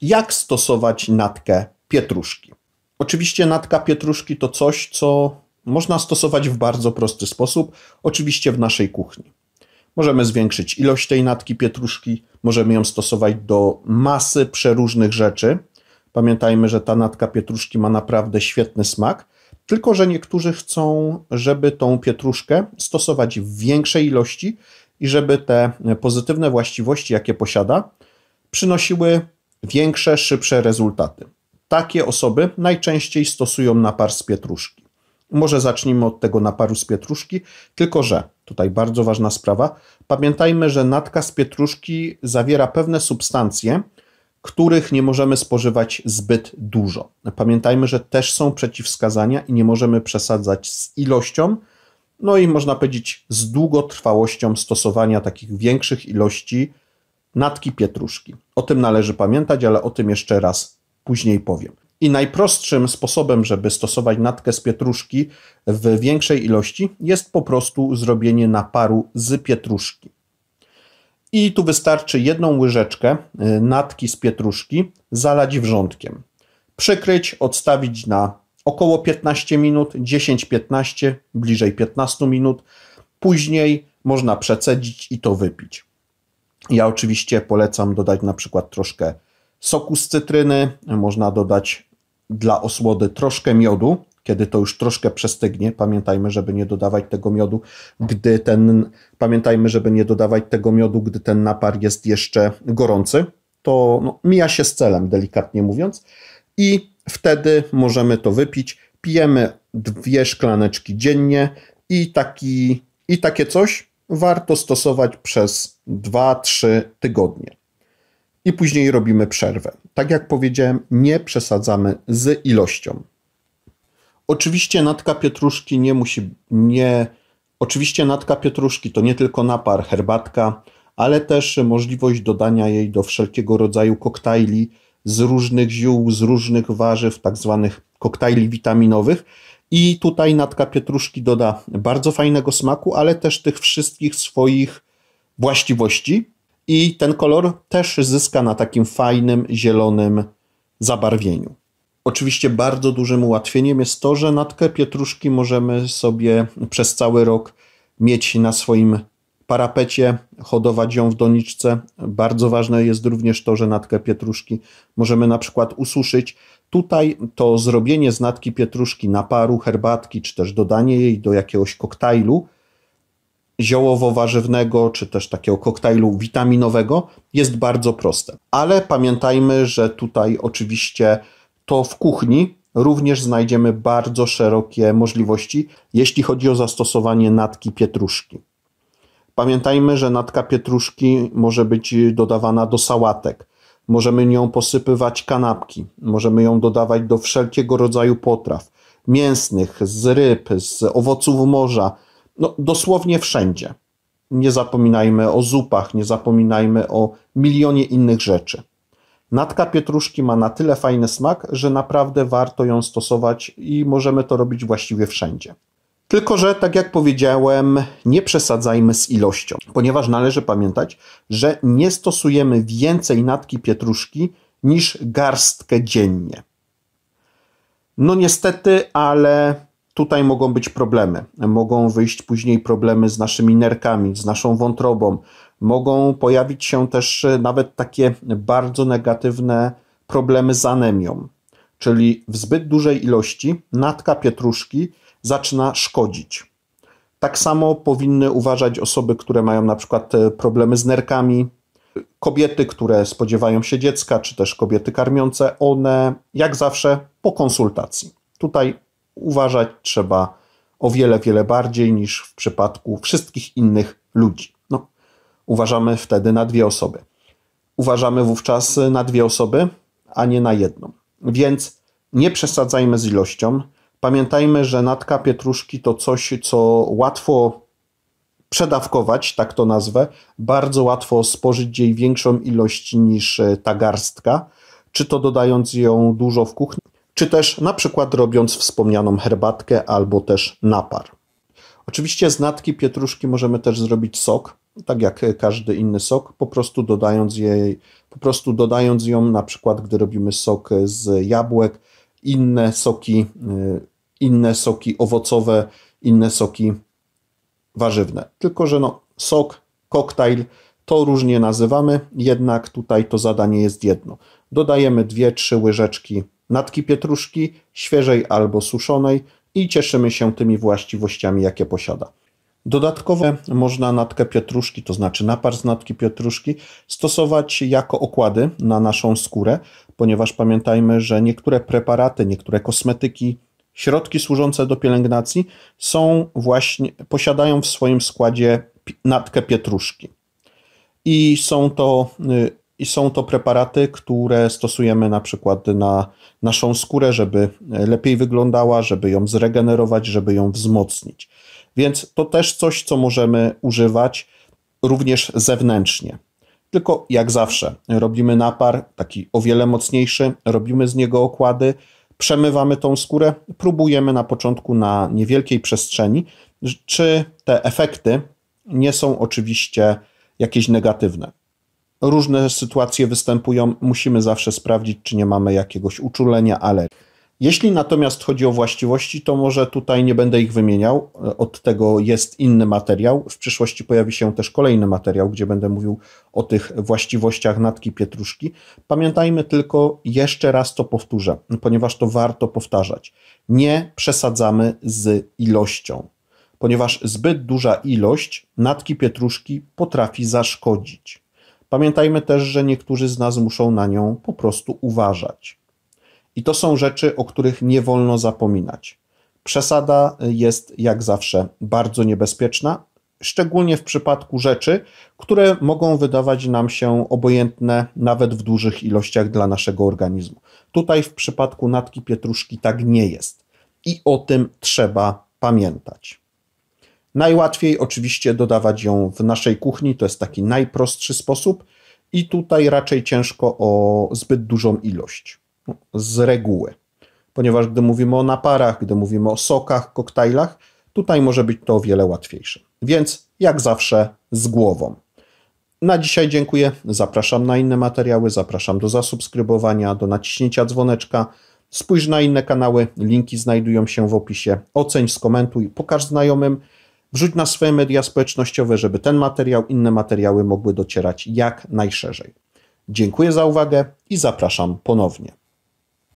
jak stosować natkę pietruszki. Oczywiście natka pietruszki to coś, co można stosować w bardzo prosty sposób, oczywiście w naszej kuchni. Możemy zwiększyć ilość tej natki pietruszki, możemy ją stosować do masy przeróżnych rzeczy. Pamiętajmy, że ta natka pietruszki ma naprawdę świetny smak, tylko że niektórzy chcą, żeby tą pietruszkę stosować w większej ilości i żeby te pozytywne właściwości, jakie posiada, przynosiły większe, szybsze rezultaty. Takie osoby najczęściej stosują napar z pietruszki. Może zacznijmy od tego naparu z pietruszki, tylko że tutaj bardzo ważna sprawa. Pamiętajmy, że natka z pietruszki zawiera pewne substancje, których nie możemy spożywać zbyt dużo. Pamiętajmy, że też są przeciwwskazania i nie możemy przesadzać z ilością, no i można powiedzieć z długotrwałością stosowania takich większych ilości natki pietruszki. O tym należy pamiętać, ale o tym jeszcze raz później powiem. I najprostszym sposobem, żeby stosować natkę z pietruszki w większej ilości, jest po prostu zrobienie naparu z pietruszki. I tu wystarczy jedną łyżeczkę y, natki z pietruszki zalać wrzątkiem. Przykryć, odstawić na około 15 minut, 10-15, bliżej 15 minut. Później można przecedzić i to wypić. Ja oczywiście polecam dodać na przykład troszkę soku z cytryny, można dodać dla osłody troszkę miodu, kiedy to już troszkę przestygnie. Pamiętajmy, żeby nie dodawać tego miodu, gdy ten pamiętajmy, żeby nie dodawać tego miodu, gdy ten napar jest jeszcze gorący. To no, mija się z celem, delikatnie mówiąc. I wtedy możemy to wypić. Pijemy dwie szklaneczki dziennie i taki i takie coś warto stosować przez 2-3 tygodnie. I później robimy przerwę. Tak jak powiedziałem, nie przesadzamy z ilością. Oczywiście natka pietruszki nie musi nie oczywiście natka pietruszki to nie tylko napar, herbatka, ale też możliwość dodania jej do wszelkiego rodzaju koktajli z różnych ziół, z różnych warzyw, tak zwanych koktajli witaminowych, i tutaj natka pietruszki doda bardzo fajnego smaku, ale też tych wszystkich swoich właściwości. I ten kolor też zyska na takim fajnym, zielonym zabarwieniu. Oczywiście bardzo dużym ułatwieniem jest to, że natkę pietruszki możemy sobie przez cały rok mieć na swoim parapecie, hodować ją w doniczce. Bardzo ważne jest również to, że natkę pietruszki możemy na przykład ususzyć. Tutaj to zrobienie z natki pietruszki naparu, herbatki, czy też dodanie jej do jakiegoś koktajlu ziołowo-warzywnego, czy też takiego koktajlu witaminowego jest bardzo proste. Ale pamiętajmy, że tutaj oczywiście to w kuchni również znajdziemy bardzo szerokie możliwości, jeśli chodzi o zastosowanie natki pietruszki. Pamiętajmy, że natka pietruszki może być dodawana do sałatek. Możemy nią posypywać kanapki, możemy ją dodawać do wszelkiego rodzaju potraw mięsnych, z ryb, z owoców morza, no dosłownie wszędzie. Nie zapominajmy o zupach, nie zapominajmy o milionie innych rzeczy. Natka pietruszki ma na tyle fajny smak, że naprawdę warto ją stosować i możemy to robić właściwie wszędzie. Tylko, że tak jak powiedziałem, nie przesadzajmy z ilością, ponieważ należy pamiętać, że nie stosujemy więcej natki pietruszki niż garstkę dziennie. No niestety, ale tutaj mogą być problemy. Mogą wyjść później problemy z naszymi nerkami, z naszą wątrobą. Mogą pojawić się też nawet takie bardzo negatywne problemy z anemią. Czyli w zbyt dużej ilości natka pietruszki zaczyna szkodzić. Tak samo powinny uważać osoby, które mają na przykład e, problemy z nerkami, kobiety, które spodziewają się dziecka, czy też kobiety karmiące, one jak zawsze po konsultacji. Tutaj uważać trzeba o wiele, wiele bardziej niż w przypadku wszystkich innych ludzi. No, uważamy wtedy na dwie osoby. Uważamy wówczas na dwie osoby, a nie na jedną. Więc nie przesadzajmy z ilością. Pamiętajmy, że natka pietruszki to coś, co łatwo przedawkować, tak to nazwę. Bardzo łatwo spożyć jej większą ilość niż e, ta garstka, czy to dodając ją dużo w kuchni, czy też na przykład robiąc wspomnianą herbatkę albo też napar. Oczywiście z natki pietruszki możemy też zrobić sok, tak jak każdy inny sok, po prostu dodając jej, po prostu dodając ją na przykład gdy robimy sok z jabłek, inne soki e, inne soki owocowe, inne soki warzywne. Tylko, że no, sok, koktajl to różnie nazywamy, jednak tutaj to zadanie jest jedno. Dodajemy 2-3 łyżeczki natki pietruszki, świeżej albo suszonej i cieszymy się tymi właściwościami, jakie posiada. Dodatkowo można natkę pietruszki, to znaczy napar z natki pietruszki, stosować jako okłady na naszą skórę, ponieważ pamiętajmy, że niektóre preparaty, niektóre kosmetyki środki służące do pielęgnacji są właśnie, posiadają w swoim składzie natkę pietruszki. I są to, y, i są to preparaty, które stosujemy na przykład na naszą skórę, żeby y, lepiej wyglądała, żeby ją zregenerować, żeby ją wzmocnić. Więc to też coś, co możemy używać również zewnętrznie. Tylko jak zawsze, robimy napar taki o wiele mocniejszy, robimy z niego okłady, przemywamy tą skórę, próbujemy na początku na niewielkiej przestrzeni, czy te efekty nie są oczywiście jakieś negatywne. Różne sytuacje występują, musimy zawsze sprawdzić, czy nie mamy jakiegoś uczulenia, alergii. Jeśli natomiast chodzi o właściwości, to może tutaj nie będę ich wymieniał. Od tego jest inny materiał. W przyszłości pojawi się też kolejny materiał, gdzie będę mówił o tych właściwościach natki pietruszki. Pamiętajmy tylko, jeszcze raz to powtórzę, ponieważ to warto powtarzać. Nie przesadzamy z ilością, ponieważ zbyt duża ilość natki pietruszki potrafi zaszkodzić. Pamiętajmy też, że niektórzy z nas muszą na nią po prostu uważać. I to są rzeczy, o których nie wolno zapominać. Przesada y, jest jak zawsze bardzo niebezpieczna, szczególnie w przypadku rzeczy, które mogą wydawać nam się obojętne nawet w dużych ilościach dla naszego organizmu. Tutaj w przypadku natki pietruszki tak nie jest i o tym trzeba pamiętać. Najłatwiej oczywiście dodawać ją w naszej kuchni, to jest taki najprostszy sposób i tutaj raczej ciężko o zbyt dużą ilość z reguły. Ponieważ gdy mówimy o naparach, gdy mówimy o sokach, koktajlach, tutaj może być to o wiele łatwiejsze. Więc jak zawsze z głową. Na dzisiaj dziękuję. Zapraszam na inne materiały, zapraszam do zasubskrybowania, do naciśnięcia dzwoneczka. Spójrz na inne kanały, linki znajdują się w opisie. Oceń, skomentuj, pokaż znajomym, wrzuć na swoje media społecznościowe, żeby ten materiał, inne materiały mogły docierać jak najszerzej. Dziękuję za uwagę i zapraszam ponownie.